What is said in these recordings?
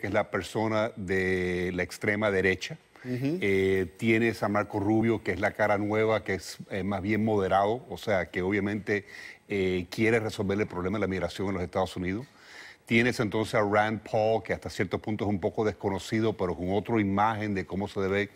que es la persona de la extrema derecha. Eh, tienes a Marco Rubio, que es la cara nueva, que es eh, más bien moderado, o sea, que obviamente eh, quiere resolver el problema de la migración en los Estados Unidos. Tienes entonces a Rand Paul, que hasta cierto punto es un poco desconocido, pero con otra imagen de cómo se debe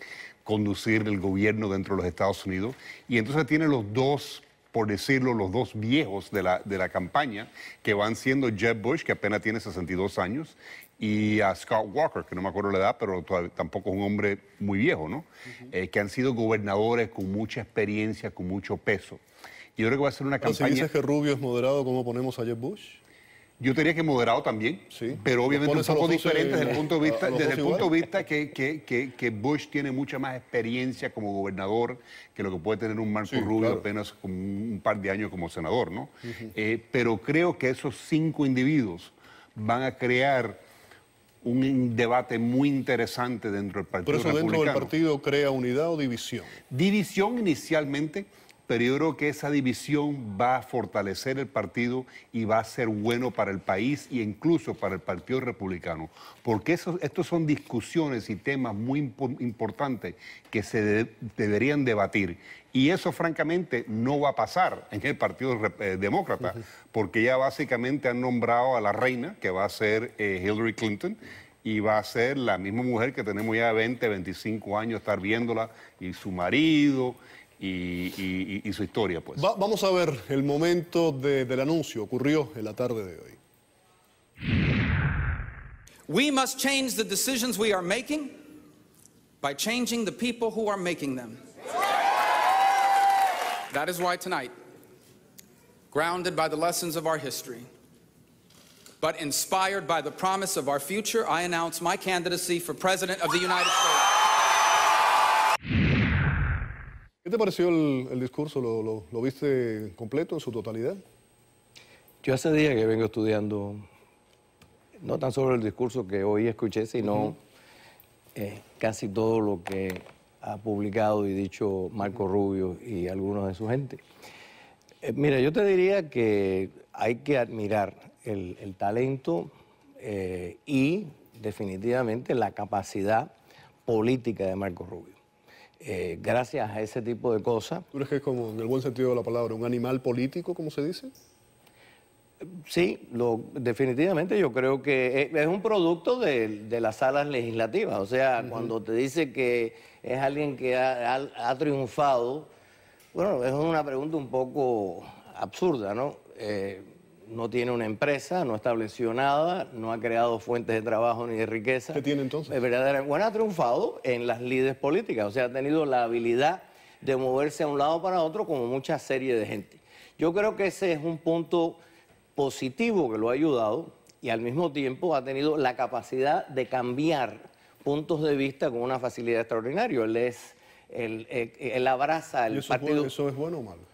conducir el gobierno dentro de los Estados Unidos. Y entonces tiene los dos por decirlo, los dos viejos de la, campaña, que van siendo Jeb Bush, que apenas tiene 62 años, y a Scott Walker, que no me acuerdo la edad, pero tampoco es un hombre muy viejo, ¿no? Eh, que han sido gobernadores con mucha experiencia, con mucho peso. Yo creo que va a ser una ah, campaña... ¿Pero si dices que Rubio es moderado, ¿cómo ponemos a Jeb Bush? Yo diría que moderado también, pero obviamente un poco diferente desde el punto de vista, desde el punto de vista que, que, Bush tiene mucha más experiencia como gobernador que lo que puede tener un Marco Rubio apenas con un par de años como senador, ¿no? Eh, pero creo que esos cinco individuos van a crear un debate muy interesante dentro del Partido Por eso dentro del partido crea unidad o división? División inicialmente, pero yo creo que esa división va a fortalecer el partido y va a ser bueno para el país e incluso para el Partido Republicano, porque estas son discusiones y temas muy importantes que se deberían debatir. Y eso francamente no va a pasar en el Partido eh, Demócrata, porque ya básicamente han nombrado a la reina, que va a ser eh, Hillary Clinton, y va a ser la misma mujer que tenemos ya 20, 25 años estar viéndola, y su marido y, su historia. Pues. vamos a ver el momento del anuncio. Ocurrió en la tarde de hoy. We must change the decisions we are making by changing the people who are making them. That is why tonight, grounded by the lessons of our history, but inspired by the promise of our future, I announce my candidacy for President of the United States. ¿Qué te pareció el, discurso? ¿Lo, viste completo en su totalidad? Yo hace días que vengo estudiando no tan solo el discurso que hoy escuché, sino eh, casi todo lo que ha publicado y dicho Marco Rubio y algunos de su gente. Eh, mira, yo te diría que hay que admirar el, talento eh, y definitivamente la capacidad política de Marco Rubio. Eh, gracias a ese tipo de cosas. ¿Tú crees que es como, en el buen sentido de la palabra, un animal político, como se dice? Sí, lo, definitivamente yo creo que es, un producto de, las salas legislativas. O sea, cuando te dice que es alguien que ha, triunfado, bueno, es una pregunta un poco absurda, ¿no? Eh, no tiene una empresa, no ha estableció nada, no ha creado fuentes de trabajo ni de riqueza. ¿Qué tiene entonces? Verdadera, bueno, ha triunfado en las líderes políticas, o sea, ha tenido la habilidad de moverse a un lado para otro como mucha serie de gente. Yo creo que ese es un punto positivo que lo ha ayudado y al mismo tiempo ha tenido la capacidad de cambiar puntos de vista con una facilidad extraordinaria. Él es, él, eh, abraza el partido. ¿Eso es bueno o malo?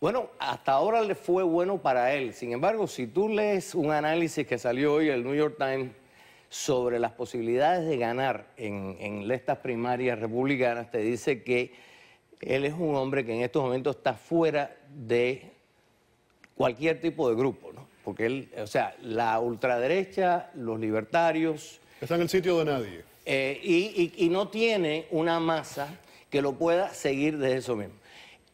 Bueno, hasta ahora le fue bueno para él. Sin embargo, si tú lees un análisis que salió hoy en el New York Times sobre las posibilidades de ganar en, estas primarias republicanas, te dice que él es un hombre que en estos momentos está fuera de cualquier tipo de grupo, ¿no? Porque él, o sea, la ultraderecha, los libertarios... Está en el sitio de nadie. Eh, y, y no tiene una masa que lo pueda seguir desde eso mismo.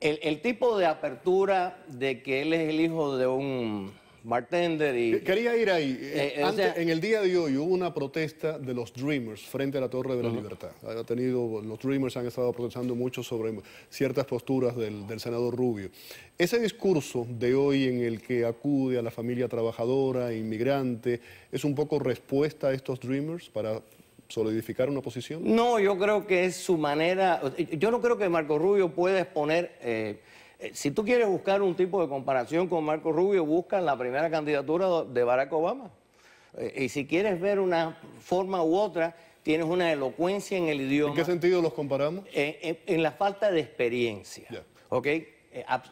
El, tipo de apertura de que él es el hijo de un bartender y... Quería ir ahí. Eh, eh, en el día de hoy hubo una protesta de los Dreamers frente a la Torre de la Libertad. Ha tenido, los Dreamers han estado protestando mucho sobre ciertas posturas del senador Rubio. Ese discurso de hoy en el que acude a la familia trabajadora, inmigrante, ¿es un poco respuesta a estos Dreamers para solidificar una posición? No, yo creo que es su manera. Yo no creo que Marco Rubio pueda exponer. Eh, si tú quieres buscar un tipo de comparación con Marco Rubio, busca la primera candidatura de Barack Obama. Eh, y si quieres ver una forma u otra, tienes una elocuencia en el idioma. ¿En qué sentido los comparamos? Eh, en, la falta de experiencia.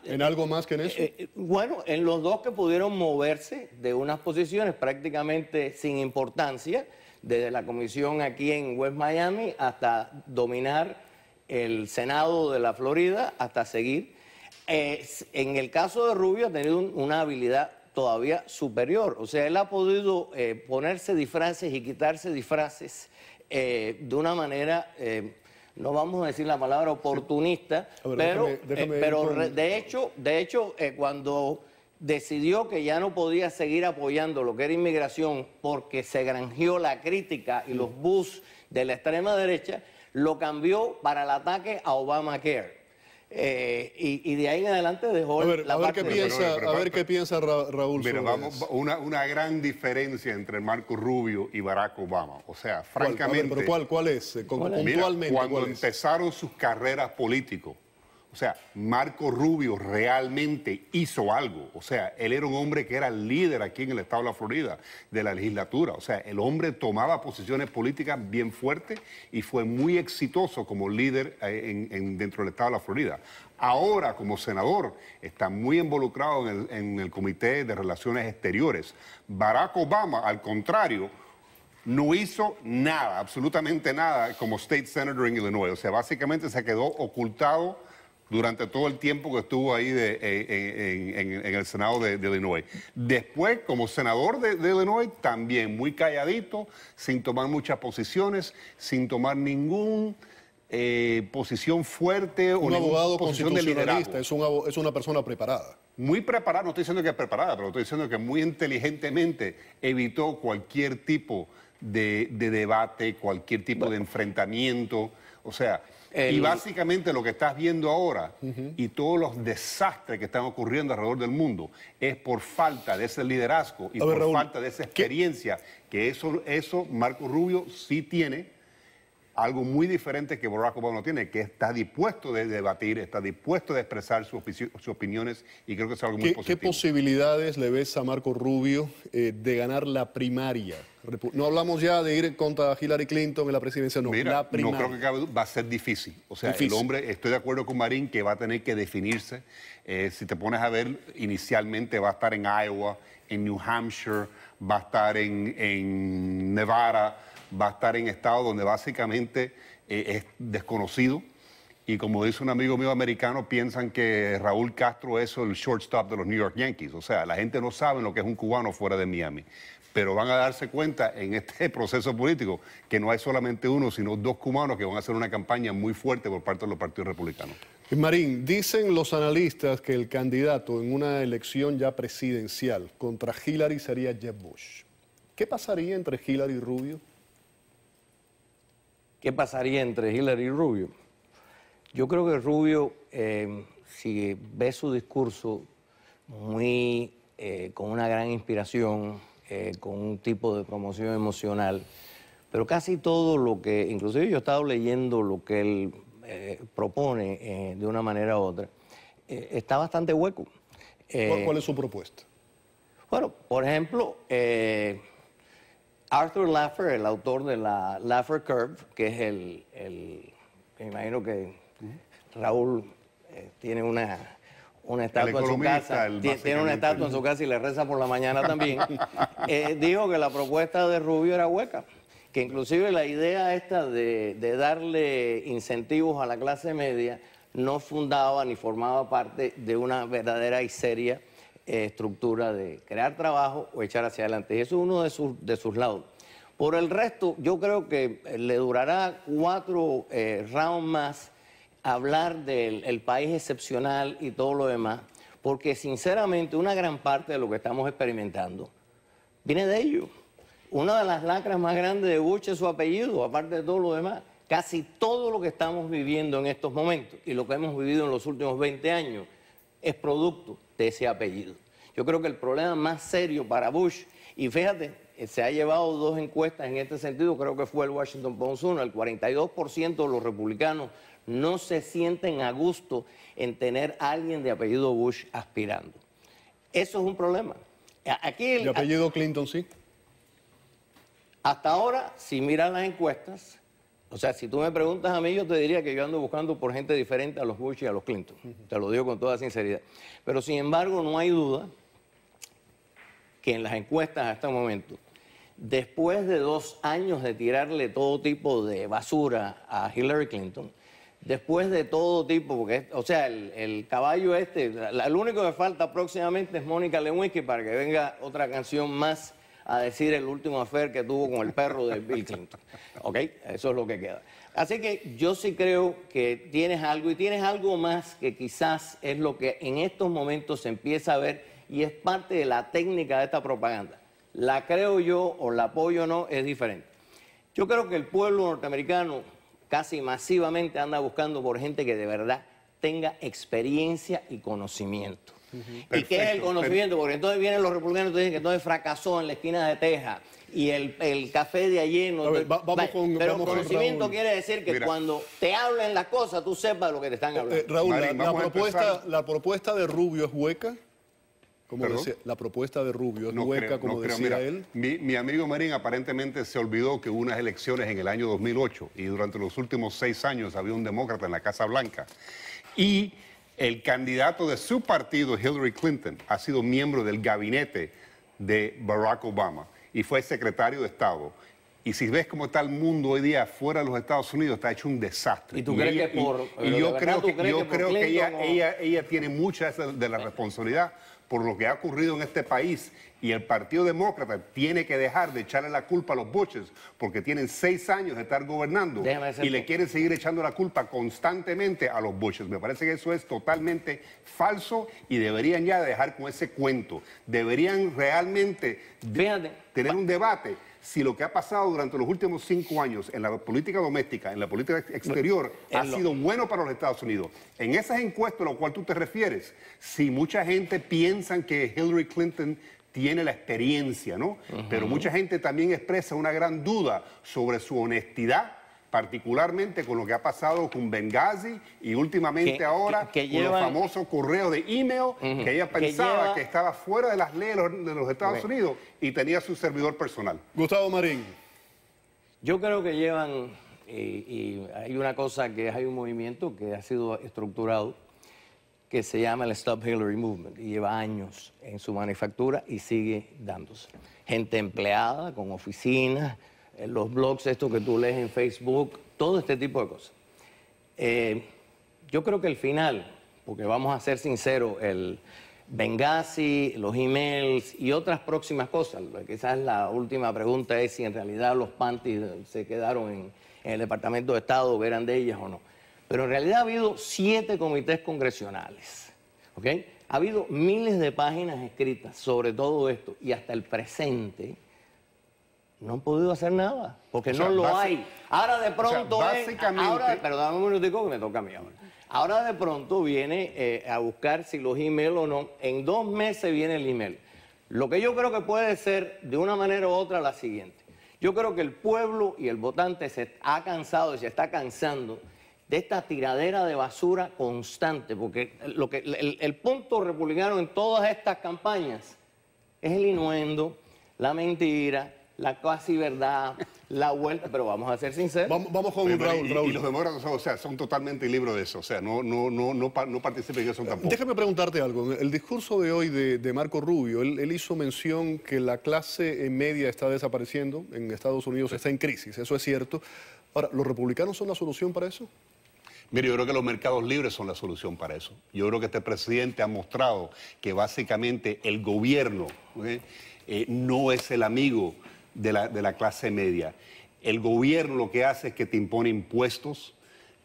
¿En algo más que en eso? bueno, en los dos que pudieron moverse de unas posiciones prácticamente sin importancia desde la comisión aquí en West Miami hasta dominar el Senado de la Florida, hasta seguir. en el caso de Rubio ha tenido una habilidad todavía superior, o sea, él ha podido eh, ponerse disfraces y quitarse disfraces eh, de una manera eh, no vamos a decir la palabra oportunista, pero, pero de hecho, de hecho cuando decidió que ya no podía seguir apoyando lo que era inmigración porque se granjeó la crítica y los bus de la extrema derecha, lo cambió para el ataque a Obamacare. Eh, y, de ahí en adelante dejó a ver, a ver qué piensa, de... A ver qué piensa Raúl mira, vamos, una, gran diferencia entre Marco Rubio y Barack Obama. O sea, francamente... ¿cuál, es? Eh, cuando empezaron sus carreras políticos, o sea, Marco Rubio realmente hizo algo. O sea, él era un hombre que era líder aquí en el estado de la Florida de la legislatura. O sea, el hombre tomaba posiciones políticas bien fuertes y fue muy exitoso como líder eh, en, dentro del estado de la Florida. Ahora, como senador, está muy involucrado en el, en el Comité de Relaciones Exteriores. Barack Obama, al contrario, no hizo nada, absolutamente nada, como State Senator en Illinois. O sea, básicamente se quedó ocultado durante todo el tiempo que estuvo ahí en, el Senado de, Illinois. Después, como senador de, de, Illinois, también muy calladito, sin tomar muchas posiciones, sin tomar ninguna eh, posición fuerte o un abogado posición de Es, un, es una persona preparada muy preparada, no estoy diciendo que es preparada, pero estoy diciendo que muy inteligentemente evitó cualquier tipo de, debate, cualquier tipo de enfrentamiento. O sea, y básicamente lo que estás viendo ahora y todos los desastres que están ocurriendo alrededor del mundo es por falta de ese liderazgo y por falta de esa experiencia, que eso, eso Marco Rubio sí tiene algo muy diferente que Barack Obama no tiene, que está dispuesto de debatir, está dispuesto de expresar sus, opiniones y creo que es algo muy positivo. ¿Qué posibilidades le ves a Marco Rubio eh, de ganar la primaria? No hablamos ya de ir contra Hillary Clinton en la presidencia, no, la primaria. No creo que va a ser difícil. O sea, el hombre, estoy de acuerdo con Marín, que va a tener que definirse. Eh, si te pones a ver, inicialmente va a estar en Iowa, en New Hampshire, va a estar en Nevada va a estar en estado donde básicamente eh, es desconocido. Y como dice un amigo mío americano, piensan que Raúl Castro es el shortstop de los New York Yankees. O sea, la gente no sabe lo que es un cubano fuera de Miami. Pero van a darse cuenta en este proceso político que no hay solamente uno, sino dos cubanos que van a hacer una campaña muy fuerte por parte de los partidos republicanos. Marín, dicen los analistas que el candidato en una elección ya presidencial contra Hillary sería Jeb Bush. ¿Qué pasaría entre Hillary y Rubio? qué pasaría entre Hillary y Rubio. Yo creo que Rubio, eh, si ve su discurso muy eh, con una gran inspiración, eh, con un tipo de promoción emocional, pero casi todo lo que, inclusive yo he estado leyendo lo que él propone de una manera u otra, está bastante hueco. ¿Cuál, es su propuesta? Bueno, por ejemplo, Arthur Laffer, el autor de la Laffer Curve, que es el, me imagino que Raúl eh, tiene una, una estatua en su casa, tiene una estatua en su casa y le reza por la mañana también, eh, dijo que la propuesta de Rubio era hueca, que inclusive la idea esta de, darle incentivos a la clase media no fundaba ni formaba parte de una verdadera y seria eh, estructura de crear trabajo o echar hacia adelante. Y eso es uno de sus, de sus lados. Por el resto, yo creo que eh, le durará cuatro eh, rounds más hablar del país excepcional y todo lo demás, porque sinceramente una gran parte de lo que estamos experimentando viene de ello. Una de las lacras más grandes de Bush es su apellido, aparte de todo lo demás. Casi todo lo que estamos viviendo en estos momentos y lo que hemos vivido en los últimos 20 años es producto de ese apellido. Yo creo que el problema más serio para Bush, y fíjate, eh, se ha llevado dos encuestas en este sentido, creo que fue el Washington Post 1, el 42% de los republicanos no se sienten a gusto en tener a alguien de apellido Bush aspirando. Eso es un problema. Aquí el, ¿De apellido Clinton sí? Hasta ahora, si miras las encuestas, o sea, si tú me preguntas a mí, yo te diría que yo ando buscando por gente diferente a los Bush y a los Clinton. Te lo digo con toda sinceridad. Pero sin embargo, no hay duda que en las encuestas hasta el momento después de dos años de tirarle todo tipo de basura a Hillary Clinton, después de todo tipo, porque, o sea, el, caballo este, el lo único que falta próximamente es Mónica Lewinsky para que venga otra canción más a decir el último afer que tuvo con el perro de Bill Clinton. ¿Ok? Eso es lo que queda. Así que yo sí creo que tienes algo y tienes algo más que quizás es lo que en estos momentos se empieza a ver y es parte de la técnica de esta propaganda la creo yo o la apoyo o no, es diferente. Yo creo que el pueblo norteamericano casi masivamente anda buscando por gente que de verdad tenga experiencia y conocimiento. ¿Y qué es el conocimiento? Porque entonces vienen los republicanos y dicen que entonces fracasó en la esquina de Texas y el, café de allí no... Pero conocimiento quiere decir que cuando te hablan las cosas, tú sepas lo que te están eh, eh, hablando. Raúl, propuesta, la propuesta de Rubio es hueca como dice? la propuesta de Rubio es no hueca, como decía él. Mi, amigo Marín aparentemente se olvidó que hubo unas elecciones en el año 2008 y durante los últimos seis años había un demócrata en la Casa Blanca. Y el candidato de su partido, Hillary Clinton, ha sido miembro del gabinete de Barack Obama y fue secretario de Estado. Y si ves cómo está el mundo hoy día fuera de los Estados Unidos, está hecho un desastre. Y tú crees que por. yo creo que, yo creo que ella, ella, ella tiene mucha de la responsabilidad por lo que ha ocurrido en este país y el Partido Demócrata tiene que dejar de echarle la culpa a los Buches porque tienen seis años de estar gobernando y le quieren seguir echando la culpa constantemente a los Buches. Me parece que eso es totalmente falso y deberían ya dejar con ese cuento. Deberían realmente tener un debate si lo que ha pasado durante los últimos cinco años en la política doméstica, en la política exterior, ha sido bueno para los Estados Unidos. En esas encuestas a las cuales tú te refieres, si mucha gente piensa que Hillary Clinton tiene la experiencia, ¿no? Pero mucha gente también expresa una gran duda sobre su honestidad particularmente con lo que ha pasado con Benghazi y últimamente ahora con el famoso correo de email que ella pensaba que, estaba fuera de las leyes de los Estados Unidos y tenía su servidor personal. Gustavo Marín. Yo creo que llevan, y, y hay una cosa que hay un movimiento que ha sido estructurado que se llama el Stop Hillary Movement y lleva años en su manufactura y sigue dándose. Gente empleada, con oficinas, los blogs, esto que tú lees en Facebook, todo este tipo de cosas. Eh, yo creo que el final, porque vamos a ser sinceros, el Benghazi, los emails y otras próximas cosas, quizás la última pregunta es si en realidad los panties se quedaron en, el Departamento de Estado, eran de ellas o no. Pero en realidad ha habido siete comités congresionales, ¿ok? Ha habido miles de páginas escritas sobre todo esto y hasta el presente no han podido hacer nada, porque no lo hay. Ahora de pronto, un minutico que me toca a mí ahora. Ahora de pronto viene eh, a buscar si los EMAILS o no. En dos meses viene el email. Lo que yo creo que puede ser de una manera u otra la siguiente. Yo creo que el pueblo y el votante se ha cansado y se está cansando de esta tiradera de basura constante, porque lo que, el, el punto republicano en todas estas campañas es el inuendo, la mentira, la casi verdad, la vuelta, pero vamos a ser sinceros. Vamos, con Raúl, Raúl. los demócratas, son totalmente libres de eso, o sea, no, no, no, no, participen en eso tampoco. Déjame preguntarte algo. el discurso de hoy de, Marco Rubio, él, hizo mención que la clase media está desapareciendo, en Estados Unidos está en crisis, eso es cierto. Ahora, ¿los republicanos son la solución para eso? Mire, yo creo que los mercados libres son la solución para eso. Yo creo que este presidente ha mostrado que básicamente el gobierno ¿eh? Eh, no es el amigo de la, clase media. El gobierno lo que hace es que te impone impuestos,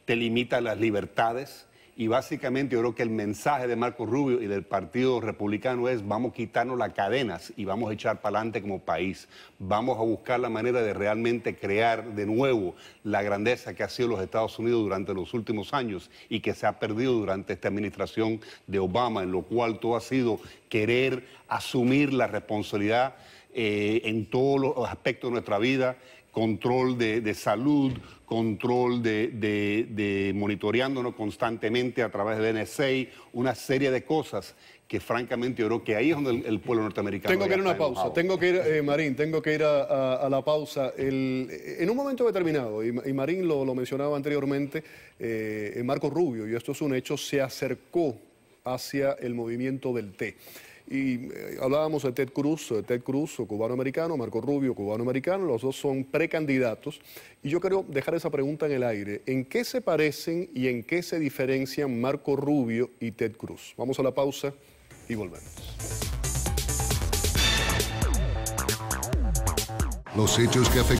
te limita las libertades, y básicamente yo creo que el mensaje de Marco Rubio y del Partido Republicano es vamos a quitarnos las cadenas y vamos a echar para adelante como país. Vamos a buscar la manera de realmente crear de nuevo la grandeza que ha sido los Estados Unidos durante los últimos años y que se ha perdido durante esta administración de Obama, en lo cual todo ha sido querer asumir la responsabilidad eh, en todos los aspectos de nuestra vida, control de, salud, control de, monitoreándonos constantemente a través del NSA, una serie de cosas que francamente yo creo que ahí es donde el, pueblo norteamericano... Tengo que ir a una pausa, tengo que ir, eh, Marín, tengo que ir a, la pausa. en un momento determinado, y, Marín lo, mencionaba anteriormente, eh, Marco Rubio, y esto es un hecho, se acercó hacia el movimiento del té. Y eh, hablábamos de Ted Cruz, Ted Cruz, cubano-americano, Marco Rubio, cubano-americano, los dos son precandidatos. Y yo quiero dejar esa pregunta en el aire. ¿En qué se parecen y en qué se diferencian Marco Rubio y Ted Cruz? Vamos a la pausa y volvemos. Los hechos que afectan.